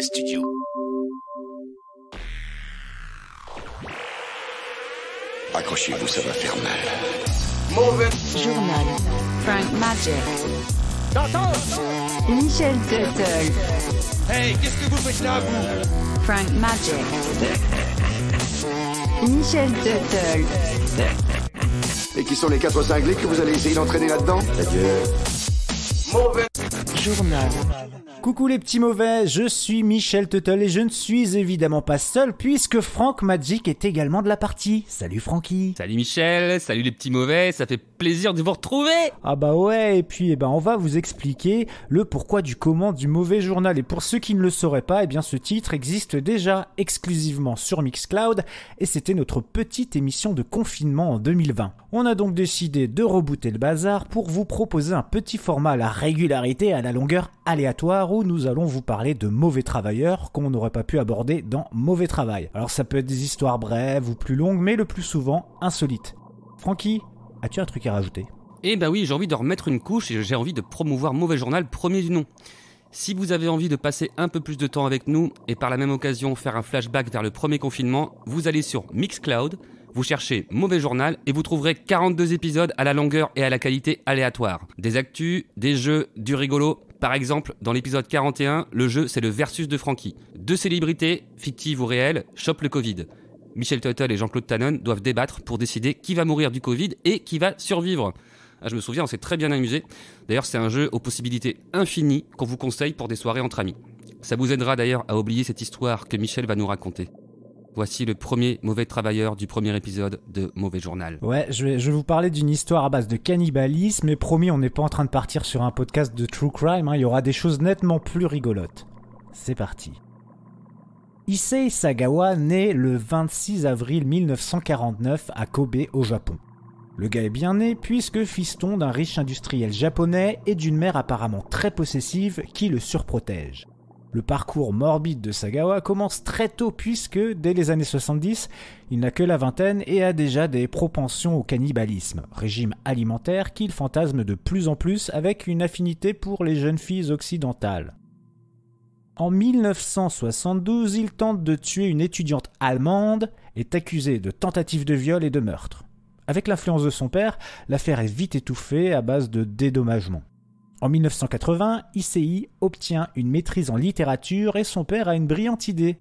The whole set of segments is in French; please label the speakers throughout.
Speaker 1: Studio.
Speaker 2: Accrochez-vous, ça va faire
Speaker 1: mal. Mauvais Journal. Frank Magic. Attends. Michel Tuttle.
Speaker 2: Hey, qu'est-ce que vous faites là, vous
Speaker 1: Frank Magic. Michel
Speaker 2: Tuttle. Et qui sont les quatre cinglés que vous allez essayer d'entraîner là-dedans Adieu.
Speaker 1: Mauvais Journal. Coucou les petits mauvais, je suis Michel Tuttle et je ne suis évidemment pas seul puisque Franck Magic est également de la partie. Salut Francky. Salut Michel, salut les petits mauvais, ça fait plaisir de vous retrouver. Ah bah ouais, et puis eh ben, on va vous expliquer le pourquoi du comment du mauvais journal. Et pour ceux qui ne le sauraient pas, eh bien ce titre existe déjà exclusivement sur Mixcloud et c'était notre petite émission de confinement en 2020. On a donc décidé de rebooter le bazar pour vous proposer un petit format à la régularité, à la longueur aléatoire où nous allons vous parler de mauvais travailleurs qu'on n'aurait pas pu aborder dans Mauvais Travail. Alors ça peut être des histoires brèves ou plus longues, mais le plus souvent insolites. Francky, As-tu un truc à rajouter
Speaker 2: Eh ben oui, j'ai envie de remettre une couche et j'ai envie de promouvoir Mauvais Journal premier du nom. Si vous avez envie de passer un peu plus de temps avec nous et par la même occasion faire un flashback vers le premier confinement, vous allez sur Mixcloud, vous cherchez Mauvais Journal et vous trouverez 42 épisodes à la longueur et à la qualité aléatoire. Des actus, des jeux, du rigolo. Par exemple, dans l'épisode 41, le jeu c'est le versus de Frankie. Deux célébrités, fictives ou réelles, chopent le Covid. Michel Tuttle et Jean-Claude Tannon doivent débattre pour décider qui va mourir du Covid et qui va survivre. Ah, je me souviens, on s'est très bien amusé. D'ailleurs, c'est un jeu aux possibilités infinies qu'on vous conseille pour des soirées entre amis. Ça vous aidera d'ailleurs à oublier cette histoire que Michel va nous raconter. Voici le premier mauvais travailleur du premier épisode de Mauvais Journal.
Speaker 1: Ouais, je vais, vous parler d'une histoire à base de cannibalisme, mais promis, on n'est pas en train de partir sur un podcast de true crime, hein. il y aura des choses nettement plus rigolotes. C'est parti. Issei Sagawa naît le 26 avril 1949 à Kobe au Japon. Le gars est bien né puisque fiston d'un riche industriel japonais et d'une mère apparemment très possessive qui le surprotège. Le parcours morbide de Sagawa commence très tôt puisque, dès les années 70, il n'a que la vingtaine et a déjà des propensions au cannibalisme, régime alimentaire qu'il fantasme de plus en plus avec une affinité pour les jeunes filles occidentales. En 1972, il tente de tuer une étudiante allemande, est accusé de tentative de viol et de meurtre. Avec l'influence de son père, l'affaire est vite étouffée à base de dédommagement. En 1980, ICI obtient une maîtrise en littérature et son père a une brillante idée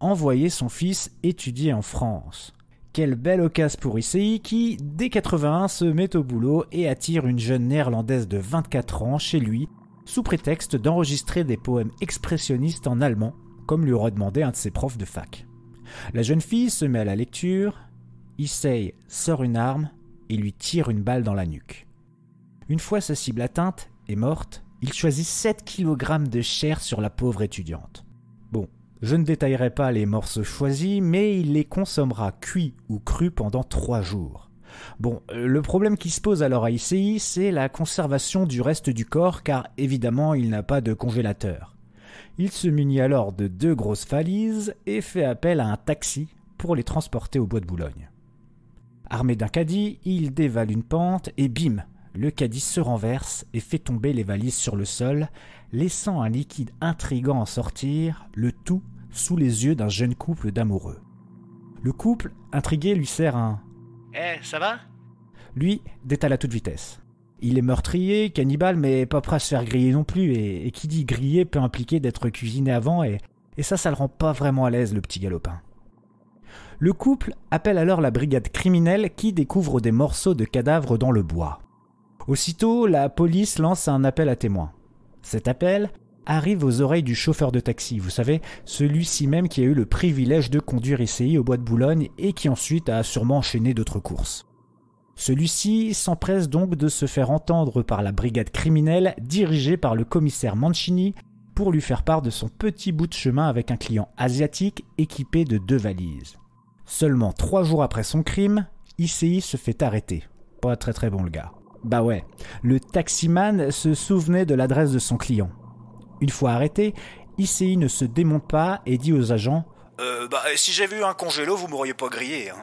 Speaker 1: envoyer son fils étudier en France. Quelle belle occasion pour ICI qui, dès 81, se met au boulot et attire une jeune néerlandaise de 24 ans chez lui sous prétexte d'enregistrer des poèmes expressionnistes en allemand, comme lui aurait demandé un de ses profs de fac. La jeune fille se met à la lecture, Issei sort une arme et lui tire une balle dans la nuque. Une fois sa cible atteinte et morte, il choisit 7 kg de chair sur la pauvre étudiante. Bon, je ne détaillerai pas les morceaux choisis, mais il les consommera cuits ou crus pendant 3 jours. Bon, euh, le problème qui se pose alors à ICI, c'est la conservation du reste du corps, car évidemment il n'a pas de congélateur. Il se munit alors de deux grosses valises et fait appel à un taxi pour les transporter au bois de Boulogne. Armé d'un caddie, il dévale une pente et bim, le caddie se renverse et fait tomber les valises sur le sol, laissant un liquide intrigant en sortir, le tout sous les yeux d'un jeune couple d'amoureux. Le couple, intrigué, lui sert un eh, ça va Lui détale à toute vitesse. Il est meurtrier, cannibale, mais pas prêt à se faire griller non plus, et, qui dit griller peut impliquer d'être cuisiné avant, et, et ça, ça le rend pas vraiment à l'aise, le petit galopin. Le couple appelle alors la brigade criminelle qui découvre des morceaux de cadavres dans le bois. Aussitôt, la police lance un appel à témoins. Cet appel arrive aux oreilles du chauffeur de taxi, vous savez, celui-ci même qui a eu le privilège de conduire ICI au bois de Boulogne et qui ensuite a sûrement enchaîné d'autres courses. Celui-ci s'empresse donc de se faire entendre par la brigade criminelle dirigée par le commissaire Mancini pour lui faire part de son petit bout de chemin avec un client asiatique équipé de deux valises. Seulement trois jours après son crime, ICI se fait arrêter. Pas très très bon le gars. Bah ouais, le taximan se souvenait de l'adresse de son client. Une fois arrêté, ICI ne se démonte pas et dit aux agents euh, bah, si j'avais eu un congélo, vous m'auriez pas grillé. Hein.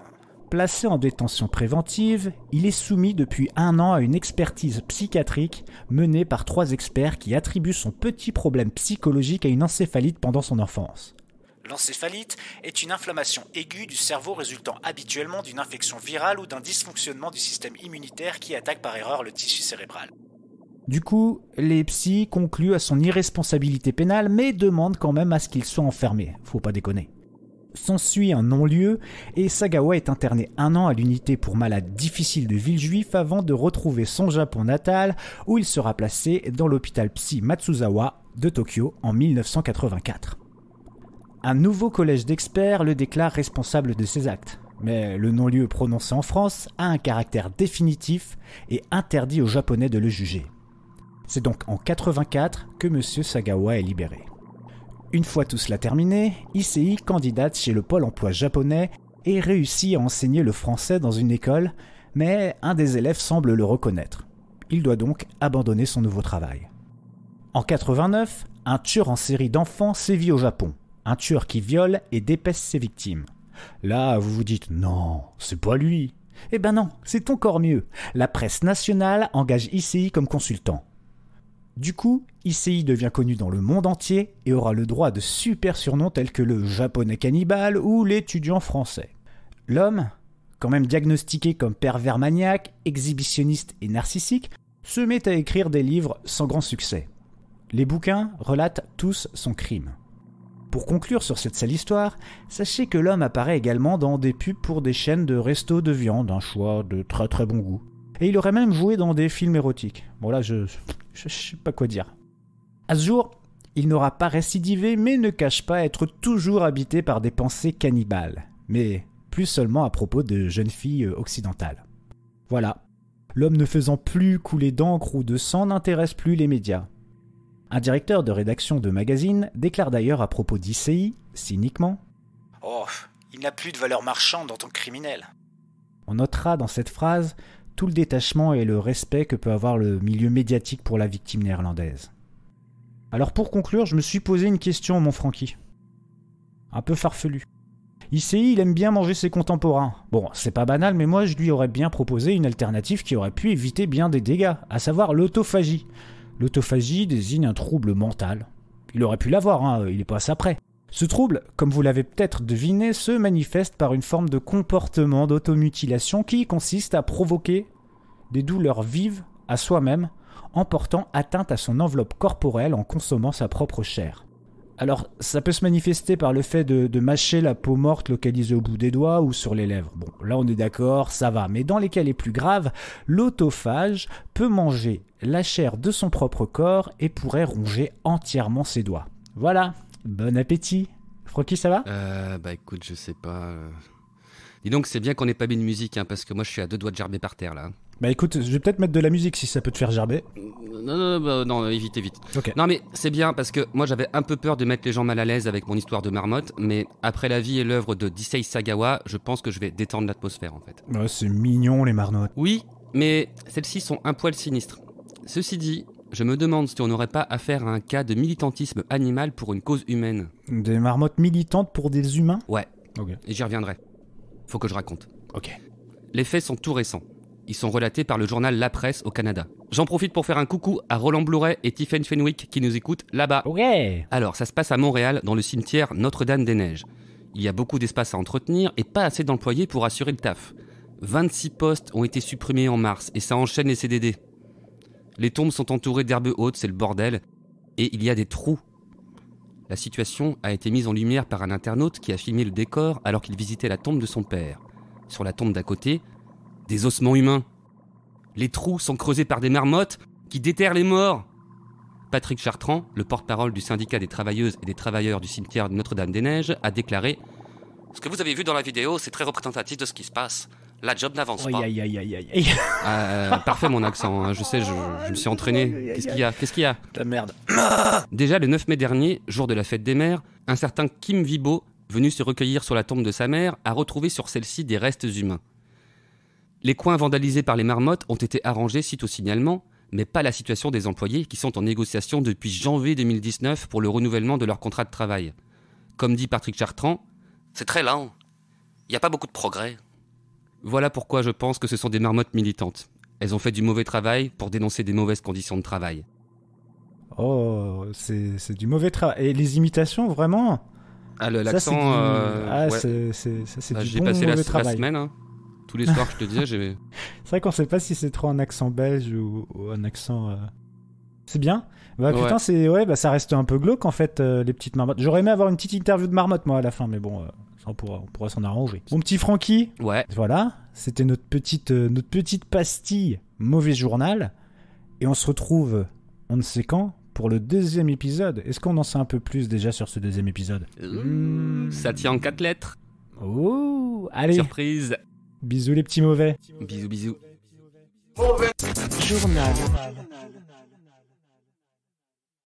Speaker 1: Placé en détention préventive, il est soumis depuis un an à une expertise psychiatrique menée par trois experts qui attribuent son petit problème psychologique à une encéphalite pendant son enfance. L'encéphalite est une inflammation aiguë du cerveau résultant habituellement d'une infection virale ou d'un dysfonctionnement du système immunitaire qui attaque par erreur le tissu cérébral. Du coup, les psys concluent à son irresponsabilité pénale, mais demandent quand même à ce qu'il soit enfermé. Faut pas déconner. S'ensuit un non-lieu et Sagawa est interné un an à l'unité pour malades difficiles de Villejuif avant de retrouver son Japon natal où il sera placé dans l'hôpital psy Matsuzawa de Tokyo en 1984. Un nouveau collège d'experts le déclare responsable de ses actes, mais le non-lieu prononcé en France a un caractère définitif et interdit aux Japonais de le juger. C'est donc en 84 que M. Sagawa est libéré. Une fois tout cela terminé, Issei candidate chez le pôle emploi japonais et réussit à enseigner le français dans une école, mais un des élèves semble le reconnaître. Il doit donc abandonner son nouveau travail. En 89, un tueur en série d'enfants sévit au Japon, un tueur qui viole et dépèse ses victimes. Là, vous vous dites non, c'est pas lui. Eh ben non, c'est encore mieux. La presse nationale engage Issei comme consultant. Du coup, ICI devient connu dans le monde entier et aura le droit de super surnoms tels que le japonais cannibale ou l'étudiant français. L'homme, quand même diagnostiqué comme pervers maniaque, exhibitionniste et narcissique, se met à écrire des livres sans grand succès. Les bouquins relatent tous son crime. Pour conclure sur cette sale histoire, sachez que l'homme apparaît également dans des pubs pour des chaînes de restos de viande, un choix de très très bon goût. Et il aurait même joué dans des films érotiques. Bon là, je sais pas quoi dire. À ce jour, il n'aura pas récidivé, mais ne cache pas être toujours habité par des pensées cannibales. Mais plus seulement à propos de jeunes filles euh, occidentales. Voilà. L'homme ne faisant plus couler d'encre ou de sang n'intéresse plus les médias. Un directeur de rédaction de magazine déclare d'ailleurs à propos d'ICI, cyniquement Oh, il n'a plus de valeur marchande en tant que criminel. On notera dans cette phrase tout le détachement et le respect que peut avoir le milieu médiatique pour la victime néerlandaise. Alors pour conclure, je me suis posé une question mon Francky. Un peu farfelu. ICI, il aime bien manger ses contemporains. Bon, c'est pas banal, mais moi je lui aurais bien proposé une alternative qui aurait pu éviter bien des dégâts, à savoir l'autophagie. L'autophagie désigne un trouble mental. Il aurait pu l'avoir, hein, il est pas sa prêt. Ce trouble, comme vous l'avez peut-être deviné, se manifeste par une forme de comportement d'automutilation qui consiste à provoquer des douleurs vives à soi-même en portant atteinte à son enveloppe corporelle en consommant sa propre chair. Alors, ça peut se manifester par le fait de, mâcher la peau morte localisée au bout des doigts ou sur les lèvres. Bon, là on est d'accord, ça va. Mais dans les cas les plus graves, l'autophage peut manger la chair de son propre corps et pourrait ronger entièrement ses doigts. Voilà, Bon appétit. Frocky, ça va
Speaker 2: euh, Bah écoute, je sais pas. Euh. Dis donc, c'est bien qu'on ait pas mis de musique, hein, parce que moi je suis à deux doigts de gerber par terre là.
Speaker 1: Bah écoute, je vais peut-être mettre de la musique si ça peut te faire gerber.
Speaker 2: Non, non, non, bah, non évite, évite. Non mais c'est bien parce que moi j'avais un peu peur de mettre les gens mal à l'aise avec mon histoire de marmotte, mais après la vie et l'œuvre de Disei Sagawa, je pense que je vais détendre l'atmosphère en
Speaker 1: fait. Ouais, c'est mignon les marmottes. Oui,
Speaker 2: mais celles-ci sont un poil sinistres. Ceci dit, je me demande si on n'aurait pas affaire à un cas de militantisme animal pour une cause humaine.
Speaker 1: Des marmottes militantes pour des humains
Speaker 2: Ouais. Et j'y reviendrai. Faut que je raconte. Ok. Les faits sont tout récents. Ils sont relatés par le journal La Presse au Canada. J'en profite pour faire un coucou à Roland Blouret et Tiffany Fenwick qui nous écoutent là-bas. Ouais Alors, ça se passe à Montréal, dans le cimetière Notre-Dame-des-Neiges. Il y a beaucoup d'espace à entretenir et pas assez d'employés pour assurer le taf. 26 postes ont été supprimés en mars et ça enchaîne les CDD. Les tombes sont entourées d'herbes hautes, c'est le bordel, et il y a des trous. La situation a été mise en lumière par un internaute qui a filmé le décor alors qu'il visitait la tombe de son père. Sur la tombe d'à côté, des ossements humains. Les trous sont creusés par des marmottes qui déterrent les morts. Patrick Chartrand, le porte-parole du syndicat des travailleuses et des travailleurs du cimetière de Notre-Dame-des-Neiges, a déclaré Ce que vous avez vu dans la vidéo, c'est très représentatif de ce qui se passe la job n'avance pas. Euh, parfait mon accent, hein. je sais, je, me suis entraîné. Qu'est-ce qu'il y a Qu'est-ce qu'il y a La merde. Déjà le 9 mai dernier, jour de la fête des mères, un certain Kim Vibo, venu se recueillir sur la tombe de sa mère, a retrouvé sur celle-ci des restes humains. Les coins vandalisés par les marmottes ont été arrangés suite au signalement, mais pas la situation des employés qui sont en négociation depuis janvier 2019 pour le renouvellement de leur contrat de travail. Comme dit Patrick Chartrand, c'est très lent. Il n'y a pas beaucoup de progrès. Voilà pourquoi je pense que ce sont des marmottes militantes. Elles ont fait du mauvais travail pour dénoncer des mauvaises conditions de travail.
Speaker 1: Oh, c'est du mauvais travail. Et les imitations, vraiment Ah, l'accent. ah, c'est du bon travail. J'ai passé la semaine. Hein.
Speaker 2: Tous les soirs, je te disais, j'ai.
Speaker 1: c'est vrai qu'on sait pas si c'est trop un accent belge ou, un accent. Euh, c'est bien. Bah putain, c'est ouais, bah ça reste un peu glauque en fait euh, les petites marmottes. J'aurais aimé avoir une petite interview de marmotte moi à la fin, mais bon. Euh on pourra, s'en arranger. Mon petit Francky. Ouais. Voilà, c'était notre petite, euh, notre petite pastille mauvais journal. Et on se retrouve, on ne sait quand, pour le deuxième épisode. Est-ce qu'on en sait un peu plus déjà sur ce deuxième épisode Ça
Speaker 2: tient en quatre lettres. Oh, allez. Surprise.
Speaker 1: Bisous les petits mauvais.
Speaker 2: Bisous, bisous. Mauvais journal.